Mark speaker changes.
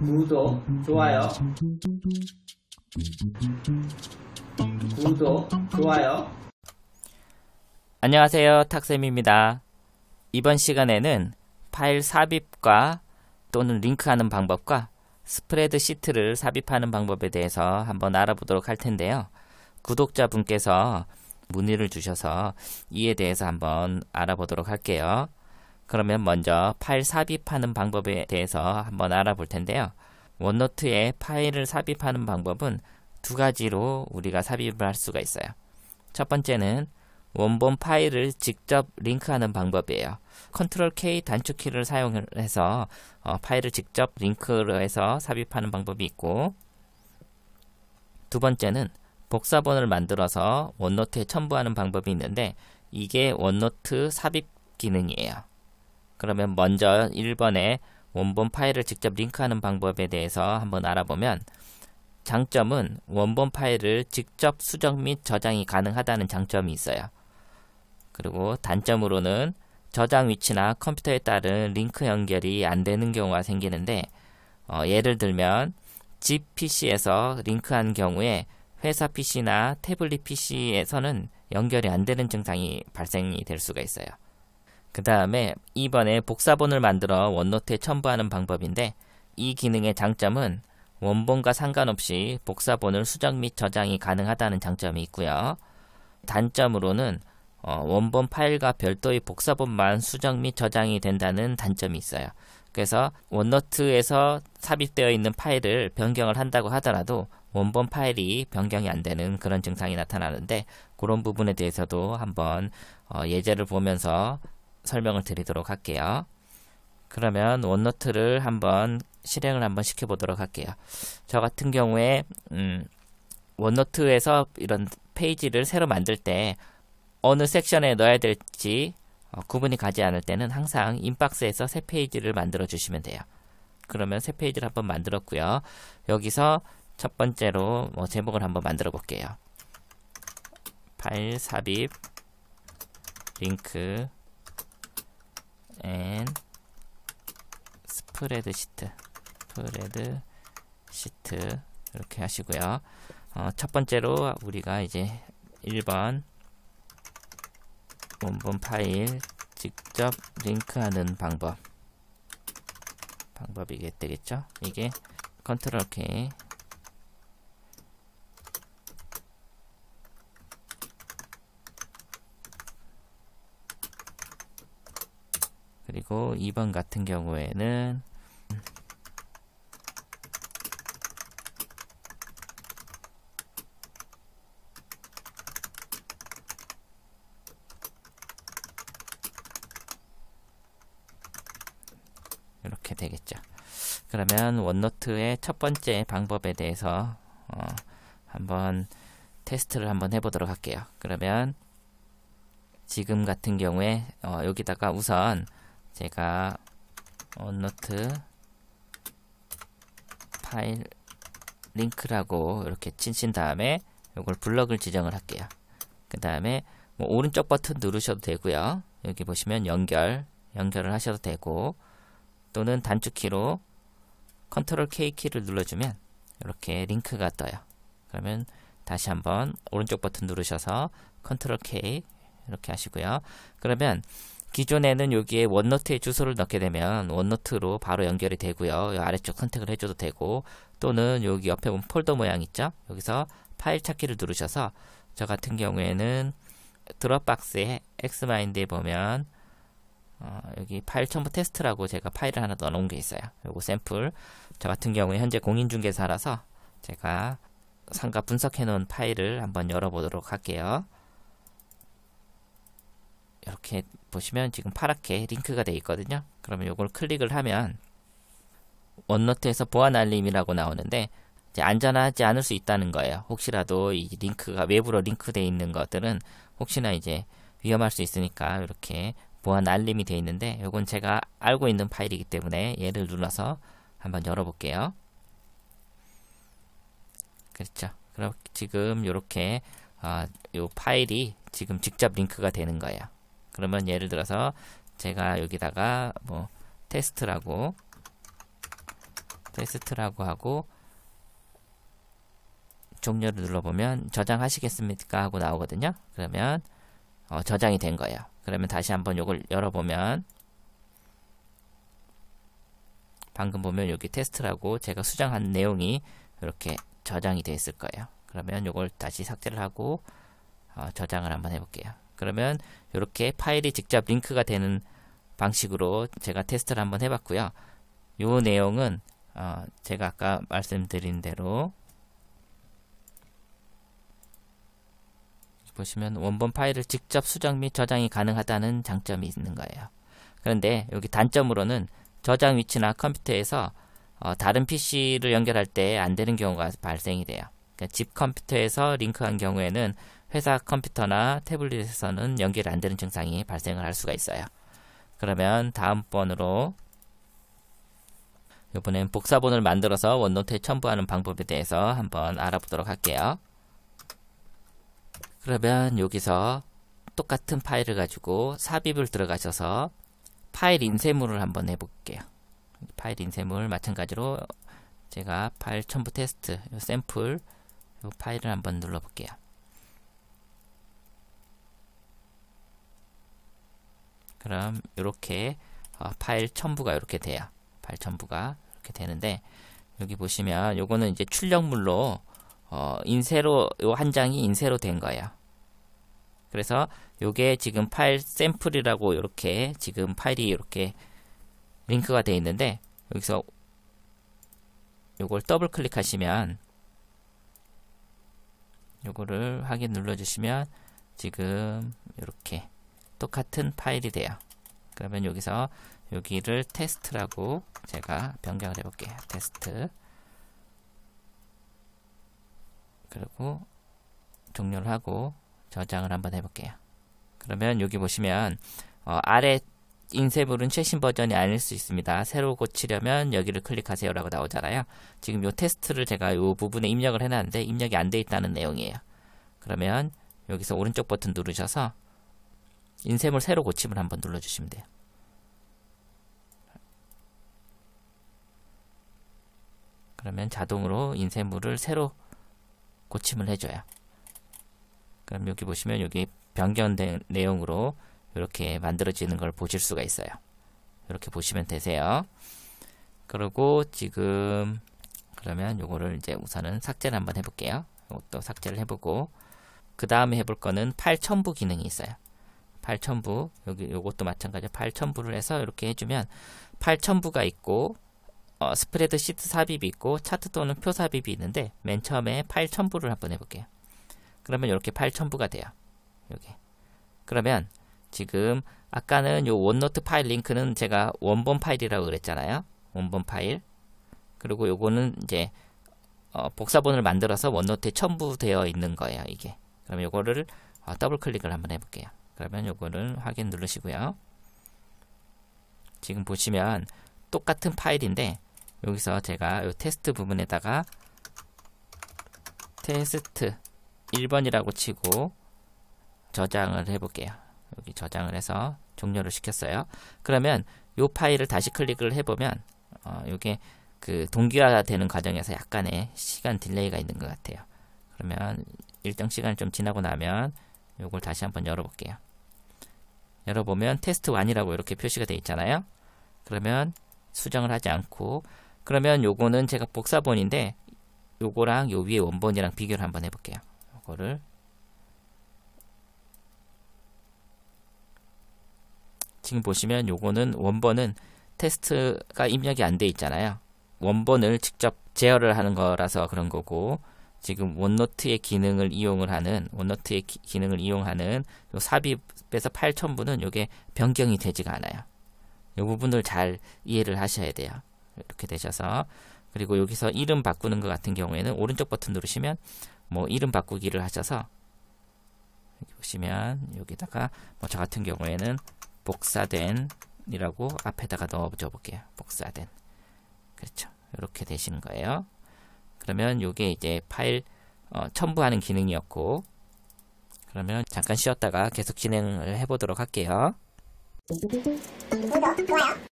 Speaker 1: 구독, 좋아요. 구독, 좋아요. 안녕하세요. 탁쌤입니다. 이번 시간에는 파일 삽입과 또는 링크하는 방법과 스프레드 시트를 삽입하는 방법에 대해서 한번 알아보도록 할 텐데요. 구독자분께서 문의를 주셔서 이에 대해서 한번 알아보도록 할게요. 그러면 먼저 파일 삽입하는 방법에 대해서 한번 알아볼 텐데요. 원노트에 파일을 삽입하는 방법은 두 가지로 우리가 삽입을 할 수가 있어요. 첫 번째는 원본 파일을 직접 링크하는 방법이에요. 컨트롤 K 단축키를 사용해서 어, 파일을 직접 링크로 해서 삽입하는 방법이 있고 두 번째는 복사본을 만들어서 원노트에 첨부하는 방법이 있는데 이게 원노트 삽입 기능이에요. 그러면 먼저 1번에 원본 파일을 직접 링크하는 방법에 대해서 한번 알아보면 장점은 원본 파일을 직접 수정 및 저장이 가능하다는 장점이 있어요. 그리고 단점으로는 저장 위치나 컴퓨터에 따른 링크 연결이 안 되는 경우가 생기는데 어, 예를 들면 집 PC에서 링크한 경우에 회사 PC나 태블릿 PC에서는 연결이 안 되는 증상이 발생이 될 수가 있어요. 그 다음에 이번에 복사본을 만들어 원노트에 첨부하는 방법인데 이 기능의 장점은 원본과 상관없이 복사본을 수정 및 저장이 가능하다는 장점이 있고요. 단점으로는 어, 원본 파일과 별도의 복사본만 수정 및 저장이 된다는 단점이 있어요. 그래서 원노트에서 삽입되어 있는 파일을 변경을 한다고 하더라도 원본 파일이 변경이 안 되는 그런 증상이 나타나는데 그런 부분에 대해서도 한번 어, 예제를 보면서 설명을 드리도록 할게요. 그러면 원노트를 한번 실행을 한번 시켜보도록 할게요. 저 같은 경우에 음, 원노트에서 이런 페이지를 새로 만들 때 어느 섹션에 넣어야 될지 어, 구분이 가지 않을 때는 항상 인박스에서 새 페이지를 만들어 주시면 돼요. 그러면 새 페이지를 한번 만들었고요. 여기서 첫 번째로 뭐 제목을 한번 만들어 볼게요. 파일 삽입 링크 and 스프레드 시트 스프레드 시트 이렇게 하시고요 어, 첫 번째로 우리가 이제 1번 원본 파일 직접 링크하는 방법 방법이게 되겠죠 이게 컨트롤 K 그리고 2번 같은 경우에는 이렇게 되겠죠. 그러면 원노트의 첫 번째 방법에 대해서 어, 한번 테스트를 한번 해보도록 할게요. 그러면 지금 같은 경우에 어, 여기다가 우선 제가 온노트 파일 링크라고 이렇게 친친 다음에 이걸 블럭을 지정을 할게요. 그 다음에 뭐 오른쪽 버튼 누르셔도 되고요. 여기 보시면 연결, 연결을 하셔도 되고 또는 단축키로 컨트롤 K 키를 눌러주면 이렇게 링크가 떠요. 그러면 다시 한번 오른쪽 버튼 누르셔서 컨트롤 K 이렇게 하시고요. 그러면 기존에는 여기에 원노트의 주소를 넣게 되면 원노트로 바로 연결이 되고요. 아래쪽 선택을 해줘도 되고 또는 여기 옆에 보면 폴더 모양 있죠? 여기서 파일 찾기를 누르셔서 저 같은 경우에는 드롭박스에 엑스마인드에 보면 어, 여기 파일 첨부 테스트라고 제가 파일을 하나 넣어놓은 게 있어요. 요거 샘플 저 같은 경우에 현재 공인중개사라서 제가 상가 분석해놓은 파일을 한번 열어보도록 할게요. 이렇게 보시면 지금 파랗게 링크가 되어 있거든요. 그러면 이걸 클릭을 하면 원노트에서 보안 알림이라고 나오는데 안전하지 않을 수 있다는 거예요. 혹시라도 이 링크가 외부로 링크되어 있는 것들은 혹시나 이제 위험할 수 있으니까 이렇게 보안 알림이 되어 있는데 이건 제가 알고 있는 파일이기 때문에 얘를 눌러서 한번 열어볼게요. 그렇죠. 그럼 지금 이렇게 어, 아, 이 파일이 지금 직접 링크가 되는 거예요. 그러면 예를 들어서 제가 여기다가 뭐 테스트라고 테스트라고 하고 종료를 눌러보면 저장하시겠습니까 하고 나오거든요 그러면 어, 저장이 된 거예요 그러면 다시 한번 이걸 열어보면 방금 보면 여기 테스트라고 제가 수정한 내용이 이렇게 저장이 되어 있을 거예요 그러면 이걸 다시 삭제를 하고 어, 저장을 한번 해볼게요 그러면 이렇게 파일이 직접 링크가 되는 방식으로 제가 테스트를 한번 해봤고요. 이 내용은 어 제가 아까 말씀드린 대로 보시면 원본 파일을 직접 수정 및 저장이 가능하다는 장점이 있는 거예요. 그런데 여기 단점으로는 저장 위치나 컴퓨터에서 어 다른 PC를 연결할 때 안 되는 경우가 발생이 돼요. 그러니까 집 컴퓨터에서 링크한 경우에는 회사 컴퓨터나 태블릿에서는 연결이 안 되는 증상이 발생을 할 수가 있어요. 그러면 다음번으로 이번엔 복사본을 만들어서 원노트에 첨부하는 방법에 대해서 한번 알아보도록 할게요. 그러면 여기서 똑같은 파일을 가지고 삽입을 들어가셔서 파일 인쇄물을 한번 해볼게요. 파일 인쇄물 마찬가지로 제가 파일 첨부 테스트 샘플 파일을 한번 눌러볼게요. 그럼 이렇게 어, 파일 첨부가 이렇게 돼요. 파일 첨부가 이렇게 되는데 여기 보시면 요거는 이제 출력물로 어, 인쇄로 요한 장이 인쇄로 된 거예요. 그래서 요게 지금 파일 샘플이라고 이렇게 지금 파일이 이렇게 링크가 되어 있는데 여기서 요걸 더블 클릭하시면 요거를 확인 눌러주시면 지금 이렇게 똑같은 파일이 돼요. 그러면 여기서 여기를 테스트라고 제가 변경을 해볼게요. 테스트 그리고 종료를 하고 저장을 한번 해볼게요. 그러면 여기 보시면 어, 아래 인쇄물은 최신 버전이 아닐 수 있습니다. 새로 고치려면 여기를 클릭하세요 라고 나오잖아요. 지금 요 테스트를 제가 이 부분에 입력을 해놨는데 입력이 안 돼 있다는 내용이에요. 그러면 여기서 오른쪽 버튼 누르셔서 인쇄물 새로 고침을 한번 눌러주시면 돼요. 그러면 자동으로 인쇄물을 새로 고침을 해줘요. 그럼 여기 보시면 여기 변경된 내용으로 이렇게 만들어지는 걸 보실 수가 있어요. 이렇게 보시면 되세요. 그리고 지금 그러면 요거를 이제 우선은 삭제를 한번 해볼게요. 이것도 삭제를 해보고 그 다음에 해볼 거는 파일 첨부 기능이 있어요. 8,000부 여기 요것도 마찬가지야. 8,000부를 해서 이렇게 해주면 8,000부가 있고 어, 스프레드 시트 삽입이 있고 차트 또는 표 삽입이 있는데 맨 처음에 8,000부를 한번 해볼게요. 그러면 이렇게 8,000부가 돼요. 여기. 그러면 지금 아까는 요 원노트 파일 링크는 제가 원본 파일이라고 그랬잖아요. 원본 파일. 그리고 요거는 이제 어, 복사본을 만들어서 원노트에 첨부되어 있는 거예요. 이게. 그럼 요거를 어, 더블 클릭을 한번 해볼게요. 그러면 요거를 확인 누르시고요. 지금 보시면 똑같은 파일인데 여기서 제가 요 테스트 부분에다가 테스트 1번이라고 치고 저장을 해볼게요. 여기 저장을 해서 종료를 시켰어요. 그러면 요 파일을 다시 클릭을 해보면 어, 요게 그 동기화되는 과정에서 약간의 시간 딜레이가 있는 것 같아요. 그러면 일정 시간이 좀 지나고 나면 요걸 다시 한번 열어볼게요. 열어보면 테스트 1이라고 이렇게 표시가 되어 있잖아요. 그러면 수정을 하지 않고 그러면 요거는 제가 복사본인데 요거랑 요 위에 원본이랑 비교를 한번 해볼게요. 요거를 지금 보시면 요거는 원본은 테스트가 입력이 안 돼 있잖아요. 원본을 직접 제어를 하는 거라서 그런 거고 지금 원노트의 기능을 이용을 하는 원노트의 기, 능을 이용하는 삽입 1 0에서8 0 0 0분 이게 변경이 되지가 않아요. 이 부분을 잘 이해를 하셔야 돼요. 이렇게 되셔서 그리고 여기서 이름 바꾸는 것 같은 경우에는 오른쪽 버튼 누르시면 뭐 이름 바꾸기를 하셔서 여기 보시면 여기다가 뭐저 같은 경우에는 복사된 이라고 앞에다가 넣어줘 볼게요. 복사된 그렇죠. 이렇게 되시는 거예요. 그러면 이게 이제 파일 어, 첨부하는 기능이었고 그러면 잠깐 쉬었다가 계속 진행을 해보도록 할게요. 구독, 좋아요.